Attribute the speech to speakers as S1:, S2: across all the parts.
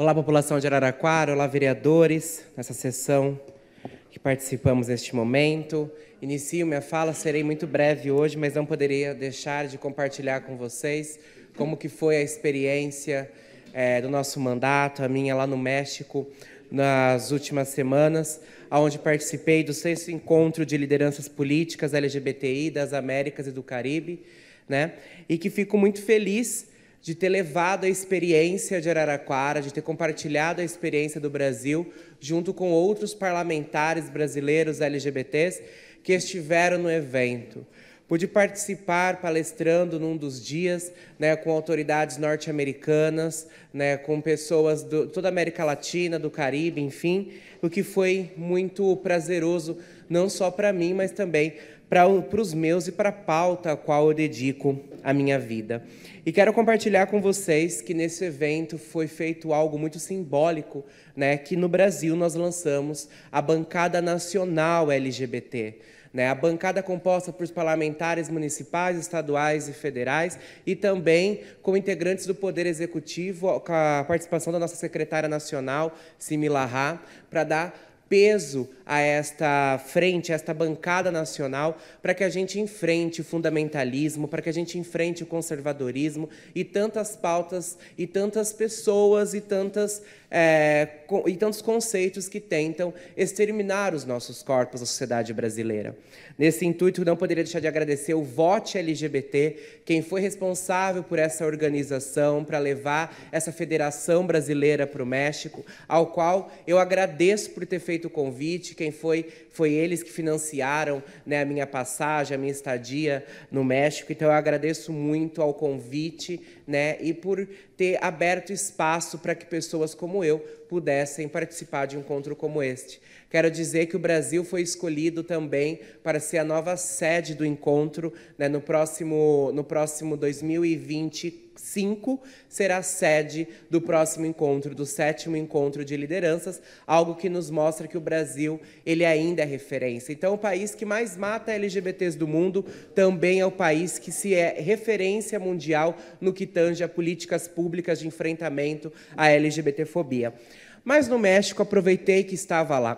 S1: Olá, população de Araraquara, olá, vereadores, nessa sessão que participamos neste momento. Inicio minha fala, serei muito breve hoje, mas não poderia deixar de compartilhar com vocês como que foi a experiência é, do nosso mandato, a minha lá no México, nas últimas semanas, onde participei do sexto encontro de lideranças políticas LGBTI das Américas e do Caribe, né? E que fico muito feliz de ter levado a experiência de Araraquara, de ter compartilhado a experiência do Brasil, junto com outros parlamentares brasileiros LGBTs que estiveram no evento. Pude participar palestrando num dos dias, né, com autoridades norte-americanas, né, com pessoas de toda a América Latina, do Caribe, enfim, o que foi muito prazeroso, não só para mim, mas também para os meus e para a pauta a qual eu dedico a minha vida. E quero compartilhar com vocês que nesse evento foi feito algo muito simbólico, né, que no Brasil nós lançamos a bancada nacional LGBT. Né? A bancada composta por parlamentares municipais, estaduais e federais e também com integrantes do Poder Executivo, com a participação da nossa secretária nacional, Simila para dar peso a esta frente, a esta bancada nacional, para que a gente enfrente o fundamentalismo, para que a gente enfrente o conservadorismo e tantas pautas e tantas pessoas e, tantas, é, e tantos conceitos que tentam exterminar os nossos corpos, a sociedade brasileira. Nesse intuito, não poderia deixar de agradecer o Vote LGBT, quem foi responsável por essa organização, para levar essa federação brasileira para o México, ao qual eu agradeço por ter feito feito o convite, quem foi, foi eles que financiaram né, a minha passagem, a minha estadia no México. Então eu agradeço muito ao convite né, e por ter aberto espaço para que pessoas como eu pudessem participar de um encontro como este. Quero dizer que o Brasil foi escolhido também para ser a nova sede do encontro né, no próximo, no próximo 2024. 5 será sede do próximo encontro, do sétimo encontro de lideranças, algo que nos mostra que o Brasil ele ainda é referência. Então, o país que mais mata LGBTs do mundo também é o país que se é referência mundial no que tange a políticas públicas de enfrentamento à LGBTfobia. Mas no México, aproveitei que estava lá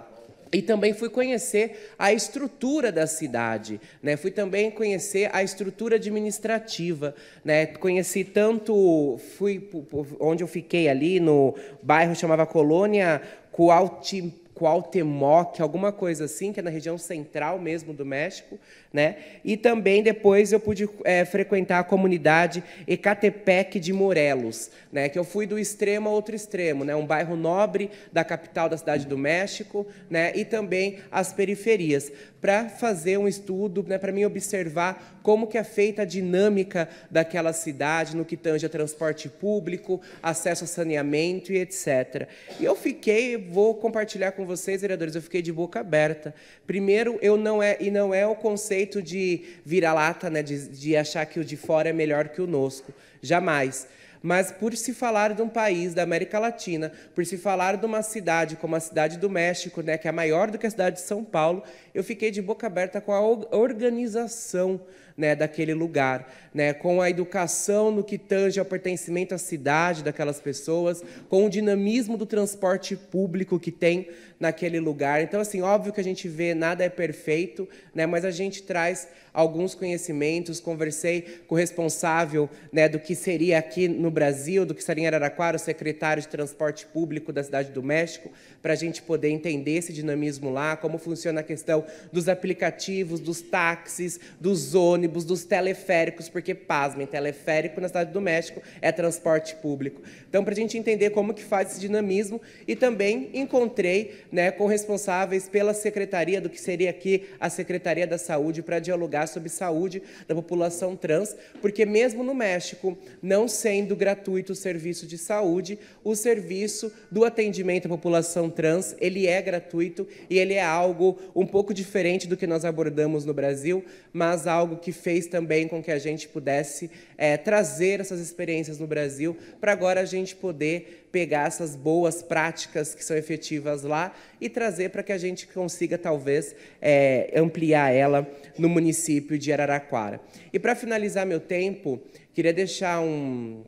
S1: e também fui conhecer a estrutura da cidade, né? fui também conhecer a estrutura administrativa. Né? Conheci tanto, fui onde eu fiquei ali, no bairro chamava Colônia Coaltim, Cuauhtémoc, alguma coisa assim, que é na região central mesmo do México, né? E também depois eu pude é, frequentar a comunidade Ecatepec de Morelos, né? Que eu fui do extremo ao outro extremo, né? Um bairro nobre da capital da cidade do México, né? E também as periferias, para fazer um estudo, né? Para mim observar como que é feita a dinâmica daquela cidade no que tange a transporte público, acesso a saneamento e etc. E eu fiquei, vou compartilhar com vocês, vereadores, eu fiquei de boca aberta. Primeiro, eu não é e não é o conceito de vira-lata, né, de, de achar que o de fora é melhor que o nosco, jamais. Mas por se falar de um país da América Latina, por se falar de uma cidade como a cidade do México, né, que é maior do que a cidade de São Paulo, eu fiquei de boca aberta com a organização né, daquele lugar, né, com a educação no que tange ao pertencimento à cidade daquelas pessoas, com o dinamismo do transporte público que tem naquele lugar. Então, assim, óbvio que a gente vê nada é perfeito, né, mas a gente traz alguns conhecimentos. Conversei com o responsável né, do que seria aqui no no Brasil, do que estaria em Araraquara, o secretário de Transporte Público da Cidade do México, para a gente poder entender esse dinamismo lá, como funciona a questão dos aplicativos, dos táxis, dos ônibus, dos teleféricos, porque, pasmem, teleférico na Cidade do México é transporte público. Então, para a gente entender como que faz esse dinamismo e também encontrei né, com responsáveis pela secretaria, do que seria aqui a Secretaria da Saúde, para dialogar sobre saúde da população trans, porque mesmo no México, não sendo gratuito o serviço de saúde, o serviço do atendimento à população trans, ele é gratuito e ele é algo um pouco diferente do que nós abordamos no Brasil, mas algo que fez também com que a gente pudesse é, trazer essas experiências no Brasil para agora a gente poder pegar essas boas práticas que são efetivas lá e trazer para que a gente consiga, talvez, é, ampliar ela no município de Araraquara. E, para finalizar meu tempo, queria deixar um,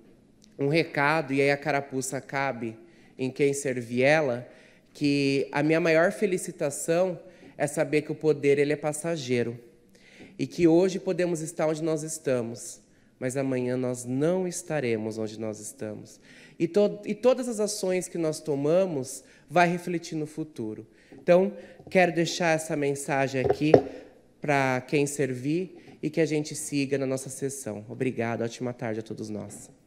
S1: um recado, e aí a carapuça cabe em quem servir ela, que a minha maior felicitação é saber que o poder ele é passageiro e que hoje podemos estar onde nós estamos, mas amanhã nós não estaremos onde nós estamos. E, to e todas as ações que nós tomamos vai refletir no futuro. Então, quero deixar essa mensagem aqui para quem servir e que a gente siga na nossa sessão. Obrigado, ótima tarde a todos nós.